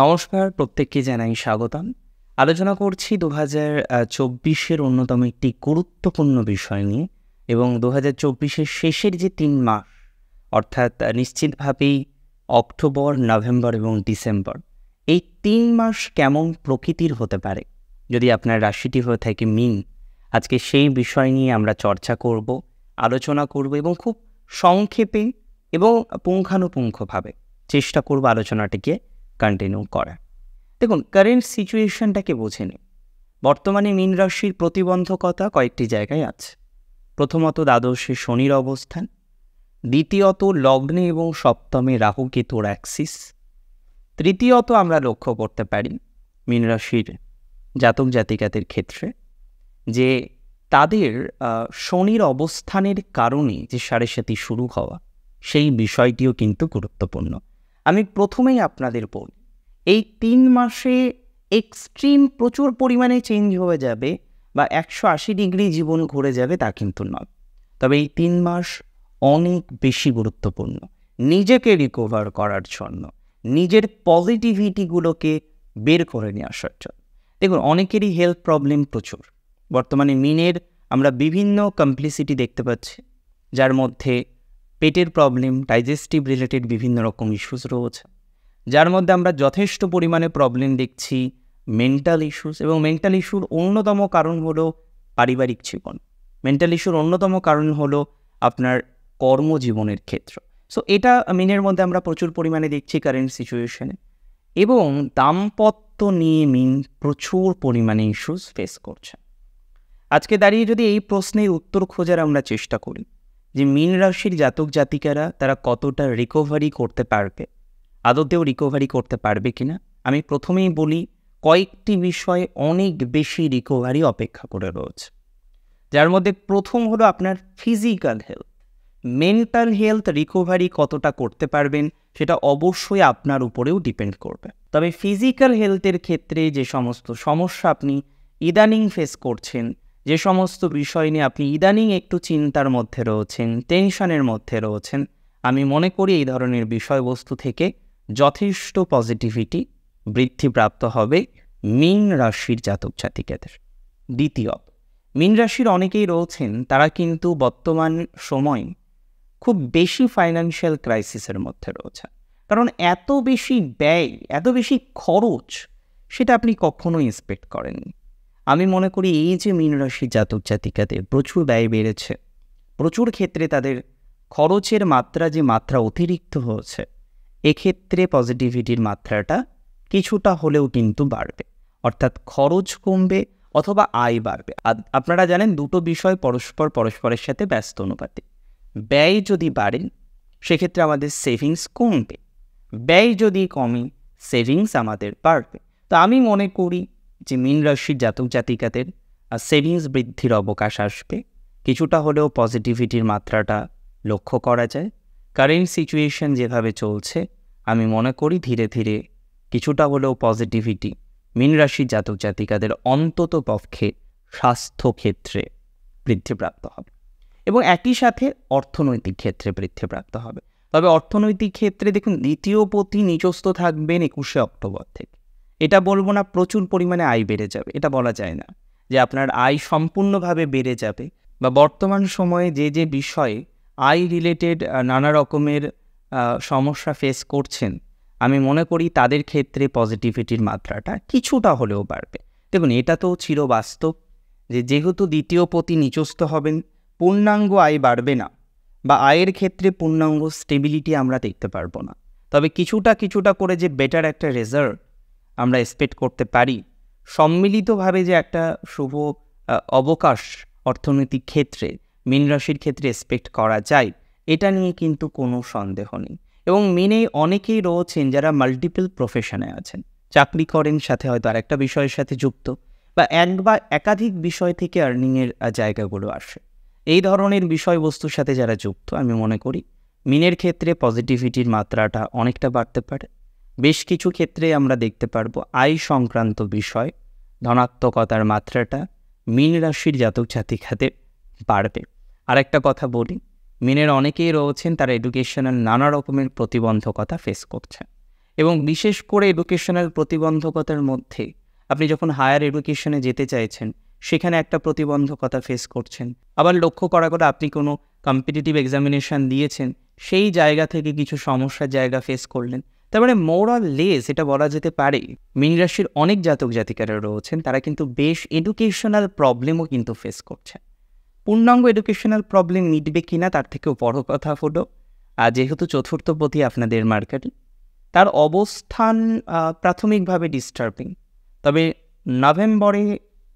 নমস্কার প্রত্যেককে জানাই স্বাগতম আলোচনা করছি দু হাজার চব্বিশের অন্যতম একটি গুরুত্বপূর্ণ বিষয় নিয়ে এবং দু হাজার চব্বিশের শেষের যে তিন মাস অর্থাৎ নিশ্চিতভাবেই অক্টোবর নভেম্বর এবং ডিসেম্বর এই তিন মাস কেমন প্রকৃতির হতে পারে যদি আপনার রাশিটি হয়ে থাকে মিন আজকে সেই বিষয় নিয়ে আমরা চর্চা করব আলোচনা করব এবং খুব সংক্ষেপে এবং পুঙ্খানুপুঙ্খভাবে চেষ্টা করব আলোচনাটিকে কন্টিনিউ করা দেখুন কারেন্ট সিচুয়েশনটাকে বোঝে নিন বর্তমানে মীন রাশির প্রতিবন্ধকতা কয়েকটি জায়গায় আছে প্রথমত দ্বাদশে শনির অবস্থান দ্বিতীয়ত লগ্নে এবং সপ্তমে রাহুকেতুর অ্যাক্সিস তৃতীয়ত আমরা লক্ষ্য করতে পারি মীন রাশির জাতক জাতিকাদের ক্ষেত্রে যে তাদের শনির অবস্থানের কারণে যে সাড়ে সাথে শুরু হওয়া সেই বিষয়টিও কিন্তু গুরুত্বপূর্ণ আমি প্রথমেই আপনাদের বলি এই তিন মাসে এক্সট্রিম প্রচুর পরিমাণে চেঞ্জ হয়ে যাবে বা একশো আশি ডিগ্রি জীবন ঘুরে যাবে তা কিন্তু নয় তবে এই তিন মাস অনেক বেশি গুরুত্বপূর্ণ নিজেকে রিকভার করার জন্য নিজের পজিটিভিটিগুলোকে বের করে নিয়ে আসার জন্য দেখুন অনেকেরই হেলথ প্রবলেম প্রচুর বর্তমানে মিনের আমরা বিভিন্ন কমপ্লিসিটি দেখতে পাচ্ছি যার মধ্যে পেটের প্রবলেম ডাইজেস্টিভ রিলেটেড বিভিন্ন রকম ইস্যুস রয়েছে যার মধ্যে আমরা যথেষ্ট পরিমাণে প্রবলেম দেখছি মেন্টাল ইস্যুস এবং মেন্টাল ইস্যুর অন্যতম কারণ হলো পারিবারিক জীবন মেন্টাল ইস্যুর অন্যতম কারণ হলো আপনার কর্মজীবনের ক্ষেত্র সো এটা মিনের মধ্যে আমরা প্রচুর পরিমাণে দেখছি কারেন্ট সিচুয়েশনে এবং দাম্পত্য নিয়ে মিন প্রচুর পরিমাণে ইস্যুস ফেস করছে আজকে দাঁড়িয়ে যদি এই প্রশ্নের উত্তর খোঁজার আমরা চেষ্টা করি যে মীন রাশির জাতক জাতিকারা তারা কতটা রিকভারি করতে পারবে আদতেও রিকভারি করতে পারবে কিনা আমি প্রথমেই বলি কয়েকটি বিষয়ে অনেক বেশি রিকভারি অপেক্ষা করে রয়েছে যার মধ্যে প্রথম হলো আপনার physical health mental health recovery কতটা করতে পারবেন সেটা অবশ্যই আপনার উপরেও ডিপেন্ড করবে তবে ফিজিক্যাল হেলথের ক্ষেত্রে যে সমস্ত সমস্যা আপনি ইদানিং ফেস করছেন যে সমস্ত বিষয় নিয়ে আপনি ইদানিং একটু চিন্তার মধ্যে রয়েছেন টেনশনের মধ্যে রয়েছেন আমি মনে করি এই ধরনের বিষয়বস্তু থেকে যথেষ্ট পজিটিভিটি বৃদ্ধিপ্রাপ্ত হবে মীন রাশির জাতক জাতিকাদের দ্বিতীয় মীন রাশির অনেকেই রয়েছেন তারা কিন্তু বর্তমান সময় খুব বেশি ফাইন্যান্সিয়াল ক্রাইসিসের মধ্যে রয়েছে কারণ এত বেশি ব্যয় এত বেশি খরচ সেটা আপনি কখনো এক্সপেক্ট করেননি আমি মনে করি এই যে মীন রাশির জাতক জাতিকাদের প্রচুর ব্যয় বেড়েছে প্রচুর ক্ষেত্রে তাদের খরচের মাত্রা যে মাত্রা অতিরিক্ত হয়েছে এক্ষেত্রে পজিটিভিটির মাত্রাটা কিছুটা হলেও কিন্তু বাড়বে অর্থাৎ খরচ কমবে অথবা আয় বাড়বে আপনারা জানেন দুটো বিষয় পরস্পর পরস্পরের সাথে ব্যস্ত অনুপাতে ব্যয় যদি বাড়ে সেক্ষেত্রে আমাদের সেভিংস কমবে ব্যয় যদি কমে সেভিংস আমাদের বাড়বে তো আমি মনে করি যে মীন রাশির জাতক জাতিকাদের সেভিংস বৃদ্ধির অবকাশ আসবে কিছুটা হলেও পজিটিভিটির মাত্রাটা লক্ষ্য করা যায় কারেন্ট সিচুয়েশন যেভাবে চলছে আমি মনে করি ধীরে ধীরে কিছুটা হলেও পজিটিভিটি মীন রাশির জাতক জাতিকাদের অন্তত পক্ষে স্বাস্থ্য ক্ষেত্রে বৃদ্ধিপ্রাপ্ত হবে এবং একই সাথে অর্থনৈতিক ক্ষেত্রে বৃদ্ধিপ্রাপ্ত হবে তবে অর্থনৈতিক ক্ষেত্রে দেখুন দ্বিতীয় পতি নিজস্থ থাকবেন একুশে অক্টোবর থেকে এটা বলবো না প্রচুর পরিমাণে আয় বেড়ে যাবে এটা বলা যায় না যে আপনার আয় সম্পূর্ণভাবে বেড়ে যাবে বা বর্তমান সময়ে যে যে বিষয়ে আয় রিলেটেড নানা রকমের সমস্যা ফেস করছেন আমি মনে করি তাদের ক্ষেত্রে পজিটিভিটির মাত্রাটা কিছুটা হলেও বাড়বে দেখুন এটা তো ছিল বাস্তব যে যেহেতু দ্বিতীয় পতি নিচস্থ হবেন পূর্ণাঙ্গ আয় বাড়বে না বা আয়ের ক্ষেত্রে পূর্ণাঙ্গ স্টেবিলিটি আমরা দেখতে পারবো না তবে কিছুটা কিছুটা করে যে বেটার একটা রেজাল্ট আমরা এক্সপেক্ট করতে পারি সম্মিলিতভাবে যে একটা শুভ অবকাশ অর্থনৈতিক ক্ষেত্রে মীন রাশির ক্ষেত্রে এক্সপেক্ট করা যায় এটা নিয়ে কিন্তু কোনো সন্দেহ নেই এবং মিনে অনেকেই রয়েছেন যারা মাল্টিপল প্রফেশনে আছেন চাকরি করেন সাথে হয়তো আরেকটা বিষয়ের সাথে যুক্ত বা এক বা একাধিক বিষয় থেকে আর্নিংয়ের জায়গাগুলো আসে এই ধরনের বিষয়বস্তুর সাথে যারা যুক্ত আমি মনে করি মিনের ক্ষেত্রে পজিটিভিটির মাত্রাটা অনেকটা বাড়তে পারে বেশ কিছু ক্ষেত্রে আমরা দেখতে পারবো আয় সংক্রান্ত বিষয় ধনাত্মকতার মাত্রাটা মীন রাশির জাতক খাতে বাড়বে আর একটা কথা বলি মিনের অনেকেই রয়েছেন তারা এডুকেশনাল নানা রকমের প্রতিবন্ধকতা ফেস করছেন এবং বিশেষ করে এডুকেশনাল প্রতিবন্ধকতার মধ্যে আপনি যখন হায়ার এডুকেশনে যেতে চাইছেন সেখানে একটা প্রতিবন্ধকতা ফেস করছেন আবার লক্ষ্য করা করে আপনি কোনো কম্পিটিটিভ এক্সামিনেশান দিয়েছেন সেই জায়গা থেকে কিছু সমস্যার জায়গা ফেস করলেন তার মানে মোর লেস এটা বলা যেতে পারে মীন রাশির অনেক জাতক জাতিকারা রয়েছেন তারা কিন্তু বেশ এডুকেশনাল প্রবলেমও কিন্তু ফেস করছে পূর্ণাঙ্গ এডুকেশনাল প্রবলেম মিটবে কিনা তার থেকেও বড় কথা ফোটো আর যেহেতু চতুর্থপতি আপনাদের মার্কেট তার অবস্থান প্রাথমিকভাবে ডিস্টার্বিং তবে নভেম্বরে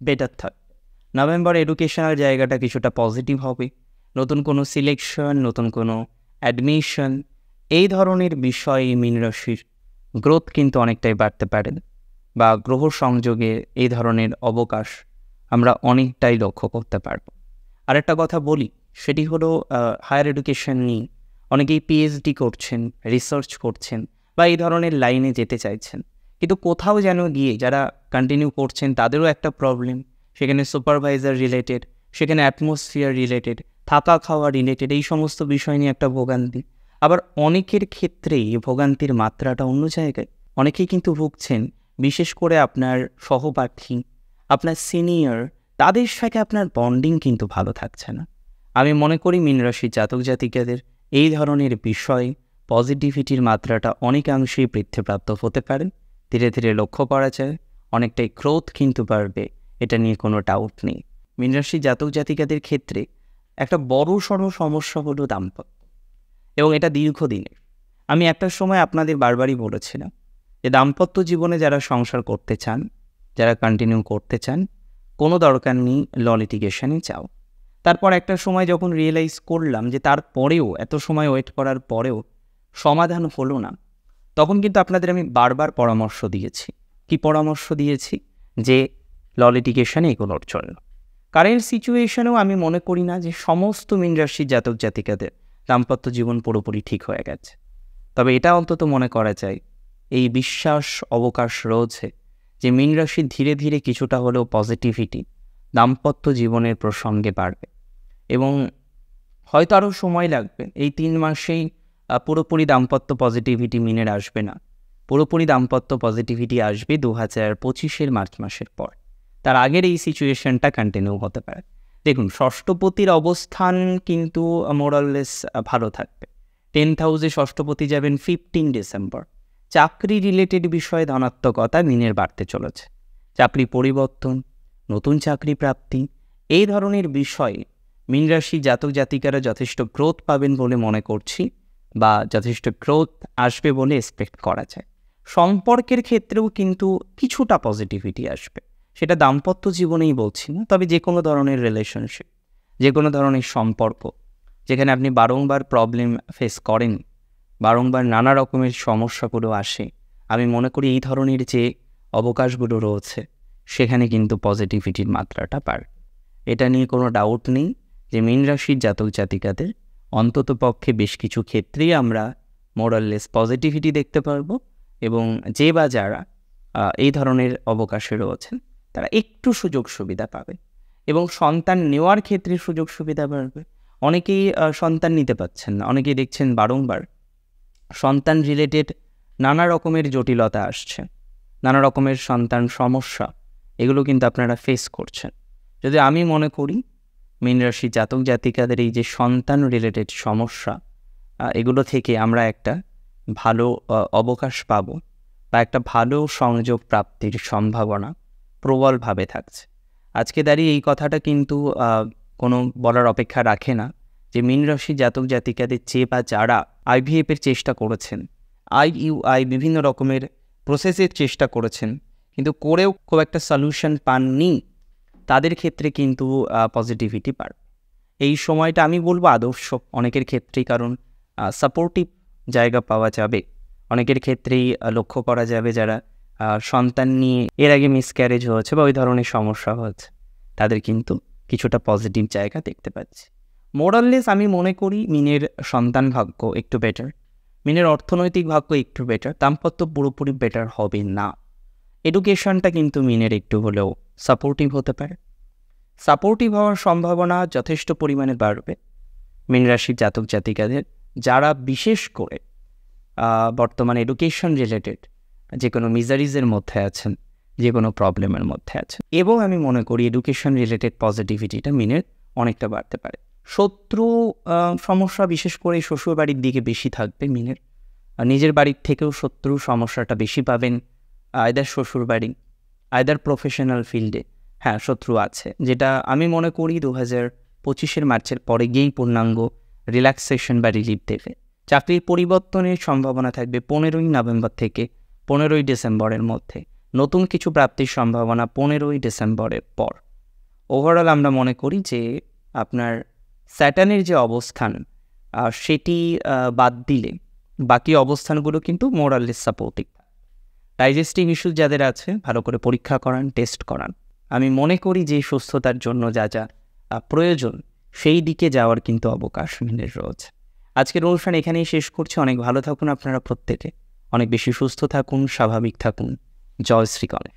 বেটার থাক নভেম্বর এডুকেশনাল জায়গাটা কিছুটা পজিটিভ হবে নতুন কোনো সিলেকশন নতুন কোনো অ্যাডমিশন এই ধরনের বিষয় মীন রাশির গ্রোথ কিন্তু অনেকটাই বাড়তে পারে বা গ্রহ সংযোগে এই ধরনের অবকাশ আমরা অনেকটাই লক্ষ্য করতে পারব আরেকটা কথা বলি সেটি হলো হায়ার এডুকেশন নিয়ে অনেকেই পিএইচডি করছেন রিসার্চ করছেন বা এই ধরনের লাইনে যেতে চাইছেন কিন্তু কোথাও যেন গিয়ে যারা কন্টিনিউ করছেন তাদেরও একটা প্রবলেম সেখানে সুপারভাইজার রিলেটেড সেখানে অ্যাটমসফিয়ার রিলেটেড থাকা খাওয়া রিলেটেড এই সমস্ত বিষয় নিয়ে একটা ভোগান্তি আবার অনেকের ক্ষেত্রে ভোগান্তির মাত্রাটা অন্য জায়গায় অনেকেই কিন্তু ভুগছেন বিশেষ করে আপনার সহপাঠী আপনার সিনিয়র তাদের সাথে আপনার বন্ডিং কিন্তু ভালো থাকছে না আমি মনে করি মিনরাশির জাতক জাতিকাদের এই ধরনের বিষয় পজিটিভিটির মাত্রাটা অনেকাংশেই বৃদ্ধিপ্রাপ্ত হতে পারে ধীরে ধীরে লক্ষ্য করা যায় অনেকটাই ক্রোথ কিন্তু বাড়বে এটা নিয়ে কোনো ডাউট নেই মিনরাশি জাতক জাতিকাদের ক্ষেত্রে একটা বড় সড়ো সমস্যা হলো দাম্পত্য এবং এটা দীর্ঘদিনের আমি একটা সময় আপনাদের বারবারই বলেছিলাম যে দাম্পত্য জীবনে যারা সংসার করতে চান যারা কন্টিনিউ করতে চান কোনো দরকার নেই ল লিটিগেশনে চাও তারপর একটা সময় যখন রিয়েলাইজ করলাম যে তারপরেও এত সময় ওয়েট করার পরেও সমাধান হলো না তখন কিন্তু আপনাদের আমি বারবার পরামর্শ দিয়েছি কি পরামর্শ দিয়েছি যে ল লিটিগেশনে এগোনোর জন্য কারেন্ট সিচুয়েশনেও আমি মনে করি না যে সমস্ত মিন রাশির জাতক জাতিকাদের দাম্পত্য জীবন পুরোপুরি ঠিক হয়ে গেছে তবে এটা অন্তত মনে করা যায় এই বিশ্বাস অবকাশ রয়েছে যে মীন রাশি ধীরে ধীরে কিছুটা হলেও পজিটিভিটি দাম্পত্য জীবনের প্রসঙ্গে বাড়বে এবং হয়তো আরও সময় লাগবে এই তিন মাসেই পুরোপুরি দাম্পত্য পজিটিভিটি মিনের আসবে না পুরোপুরি দাম্পত্য পজিটিভিটি আসবে দু হাজার পঁচিশের মার্চ মাসের পর তার আগের এই সিচুয়েশনটা কন্টিনিউ হতে পারে দেখুন ষষ্ঠপতির অবস্থান কিন্তু মোরাললেস ভালো থাকবে টেন্থ হাউসে ষষ্ঠপতি যাবেন ফিফটিন ডিসেম্বর চাকরি রিলেটেড বিষয়ে ধনাত্মকতা দিনের বাড়তে চলেছে চাকরি পরিবর্তন নতুন চাকরি প্রাপ্তি এই ধরনের বিষয়ে মিনরাশি জাতক জাতিকারা যথেষ্ট গ্রোথ পাবেন বলে মনে করছি বা যথেষ্ট গ্রোথ আসবে বলে এক্সপেক্ট করা যায় সম্পর্কের ক্ষেত্রেও কিন্তু কিছুটা পজিটিভিটি আসবে সেটা দাম্পত্য জীবনেই বলছি না তবে যে কোনো ধরনের রিলেশনশিপ যে কোনো ধরনের সম্পর্ক যেখানে আপনি বারংবার প্রবলেম ফেস করেন বারংবার নানা রকমের সমস্যাগুলো আসে আমি মনে করি এই ধরনের যে অবকাশগুলো রয়েছে সেখানে কিন্তু পজিটিভিটির মাত্রাটা পার এটা নিয়ে কোনো ডাউট নেই যে মীন রাশির জাতক জাতিকাদের অন্তত পক্ষে বেশ কিছু ক্ষেত্রেই আমরা মোরাললেস পজিটিভিটি দেখতে পারবো এবং যে বা যারা এই ধরনের অবকাশে রয়েছেন তারা একটু সুযোগ সুবিধা পাবে এবং সন্তান নেওয়ার ক্ষেত্রে সুযোগ সুবিধা বাড়বে অনেকেই সন্তান নিতে পাচ্ছেন না অনেকেই দেখছেন বারংবার সন্তান রিলেটেড নানা রকমের জটিলতা আসছে নানা রকমের সন্তান সমস্যা এগুলো কিন্তু আপনারা ফেস করছেন যদি আমি মনে করি মীন রাশি জাতক জাতিকাদের এই যে সন্তান রিলেটেড সমস্যা এগুলো থেকে আমরা একটা ভালো অবকাশ পাব বা একটা ভালো সংযোগ প্রাপ্তির সম্ভাবনা প্রবলভাবে থাকছে আজকে দাঁড়িয়ে এই কথাটা কিন্তু কোনো বলার অপেক্ষা রাখে না যে মীন জাতক জাতিকাদের চেয়ে বা যারা আইভিএফের চেষ্টা করেছেন আই আই বিভিন্ন রকমের প্রসেসের চেষ্টা করেছেন কিন্তু করেও খুব একটা সলিউশন পাননি তাদের ক্ষেত্রে কিন্তু পজিটিভিটি পার এই সময়টা আমি বলবো আদর্শ অনেকের ক্ষেত্রেই কারণ সাপোর্টিভ জায়গা পাওয়া যাবে অনেকের ক্ষেত্রেই লক্ষ্য করা যাবে যারা সন্তান নিয়ে এর আগে মিসক্যারেজ হয়েছে বা ওই ধরনের সমস্যা হয়েছে তাদের কিন্তু কিছুটা পজিটিভ জায়গা দেখতে পাচ্ছি মোরাললেস আমি মনে করি মিনের সন্তান ভাগ্য একটু বেটার মিনের অর্থনৈতিক ভাগ্য একটু বেটার দাম্পত্য পুরোপুরি বেটার হবে না এডুকেশনটা কিন্তু মিনের একটু হলেও সাপোর্টিভ হতে পারে সাপোর্টিভ হওয়ার সম্ভাবনা যথেষ্ট পরিমাণে বাড়বে মিন রাশির জাতক জাতিকাদের যারা বিশেষ করে বর্তমানে এডুকেশন রিলেটেড যে কোনো মিজারিজের মধ্যে আছেন যে কোনো প্রবলেমের মধ্যে আছেন এবং আমি মনে করি এডুকেশন রিলেটেড পজিটিভিটিটা মিনের অনেকটা বাড়তে পারে শত্রু সমস্যা বিশেষ করে শ্বশুর বাড়ির দিকে বেশি থাকবে মিনের নিজের বাড়ির থেকেও শত্রু সমস্যাটা বেশি পাবেন আয়দার শ্বশুর বাড়ি আয়দার প্রফেশনাল ফিল্ডে হ্যাঁ শত্রু আছে যেটা আমি মনে করি দু হাজার পঁচিশের মার্চের পরে গিয়েই পূর্ণাঙ্গ রিল্যাক্সেশন বা রিলিফ দেবে চাকরির পরিবর্তনের সম্ভাবনা থাকবে পনেরোই নভেম্বর থেকে পনেরোই ডিসেম্বরের মধ্যে নতুন কিছু প্রাপ্তির সম্ভাবনা পনেরোই ডিসেম্বরের পর ওভারঅল আমরা মনে করি যে আপনার স্যাটানের যে অবস্থান সেটি বাদ দিলে বাকি অবস্থানগুলো কিন্তু মোরালি সাপোর্টিভ ডাইজেস্টিভ ইস্যু যাদের আছে ভালো করে পরীক্ষা করান টেস্ট করান আমি মনে করি যে সুস্থতার জন্য যা যা প্রয়োজন সেই দিকে যাওয়ার কিন্তু অবকাশ মিলে রয়েছে আজকের অনুষ্ঠান এখানেই শেষ করছি অনেক ভালো থাকুন আপনারা প্রত্যেকে অনেক বেশি সুস্থ থাকুন স্বাভাবিক থাকুন জয় শ্রীকণে